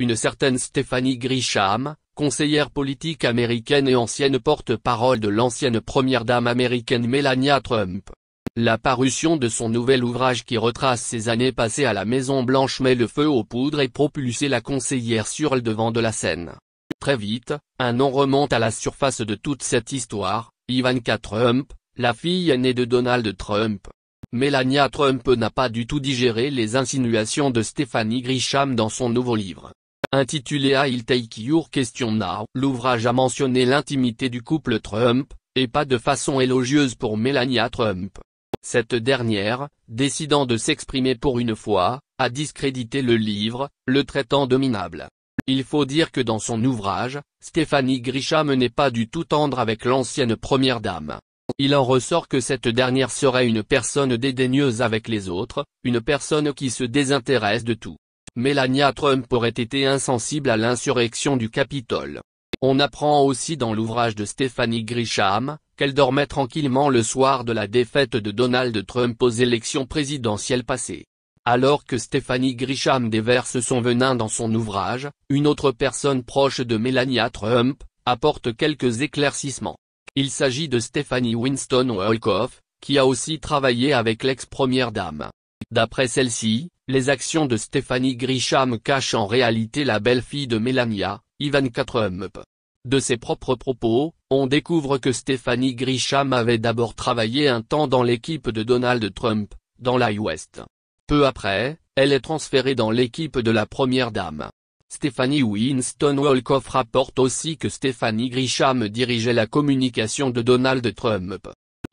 une certaine Stéphanie Grisham, conseillère politique américaine et ancienne porte-parole de l'ancienne première dame américaine Melania Trump. La parution de son nouvel ouvrage qui retrace ses années passées à la Maison-Blanche met le feu aux poudres et propulse la conseillère sur le devant de la scène. Très vite, un nom remonte à la surface de toute cette histoire, Ivanka Trump, la fille aînée de Donald Trump. Melania Trump n'a pas du tout digéré les insinuations de Stéphanie Grisham dans son nouveau livre. Intitulé I'll Take Your Question Now, l'ouvrage a mentionné l'intimité du couple Trump, et pas de façon élogieuse pour Melania Trump. Cette dernière, décidant de s'exprimer pour une fois, a discrédité le livre, le traitant dominable. Il faut dire que dans son ouvrage, Stéphanie Grisham n'est pas du tout tendre avec l'ancienne première dame. Il en ressort que cette dernière serait une personne dédaigneuse avec les autres, une personne qui se désintéresse de tout. Melania Trump aurait été insensible à l'insurrection du Capitole. On apprend aussi dans l'ouvrage de Stéphanie Grisham, qu'elle dormait tranquillement le soir de la défaite de Donald Trump aux élections présidentielles passées. Alors que Stéphanie Grisham déverse son venin dans son ouvrage, une autre personne proche de Melania Trump, apporte quelques éclaircissements. Il s'agit de Stéphanie Winston Wolkoff, qui a aussi travaillé avec l'ex-première dame. D'après celle-ci, les actions de Stéphanie Grisham cachent en réalité la belle-fille de Melania, Ivanka Trump. De ses propres propos, on découvre que Stéphanie Grisham avait d'abord travaillé un temps dans l'équipe de Donald Trump, dans la West. Peu après, elle est transférée dans l'équipe de la première dame. Stéphanie Winston Wolkoff rapporte aussi que Stéphanie Grisham dirigeait la communication de Donald Trump.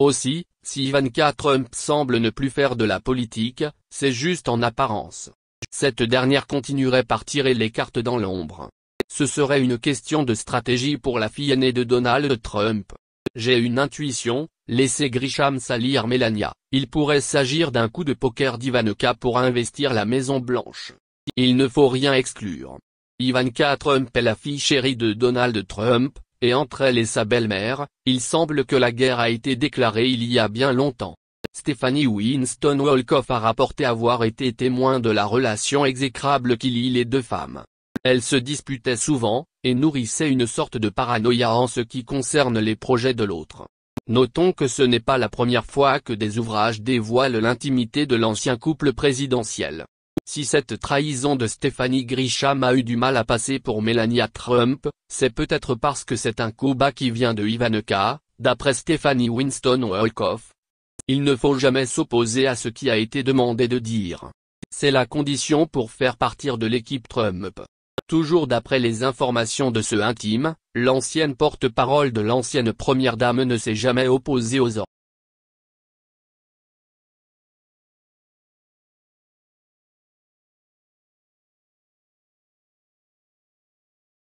Aussi, si Ivanka Trump semble ne plus faire de la politique, c'est juste en apparence. Cette dernière continuerait par tirer les cartes dans l'ombre. Ce serait une question de stratégie pour la fille aînée de Donald Trump. J'ai une intuition, laissez Grisham salir Melania, il pourrait s'agir d'un coup de poker d'Ivanka pour investir la Maison Blanche. Il ne faut rien exclure. Ivanka Trump est la fille chérie de Donald Trump, et entre elle et sa belle-mère, il semble que la guerre a été déclarée il y a bien longtemps. Stéphanie Winston Wolkoff a rapporté avoir été témoin de la relation exécrable qui lie les deux femmes. Elles se disputaient souvent, et nourrissaient une sorte de paranoïa en ce qui concerne les projets de l'autre. Notons que ce n'est pas la première fois que des ouvrages dévoilent l'intimité de l'ancien couple présidentiel. Si cette trahison de Stéphanie Grisham a eu du mal à passer pour Melania Trump, c'est peut-être parce que c'est un coup bas qui vient de Ivanka, d'après Stéphanie Winston Wolkoff. Il ne faut jamais s'opposer à ce qui a été demandé de dire. C'est la condition pour faire partir de l'équipe Trump. Toujours d'après les informations de ce intime, l'ancienne porte-parole de l'ancienne première dame ne s'est jamais opposée aux ordres.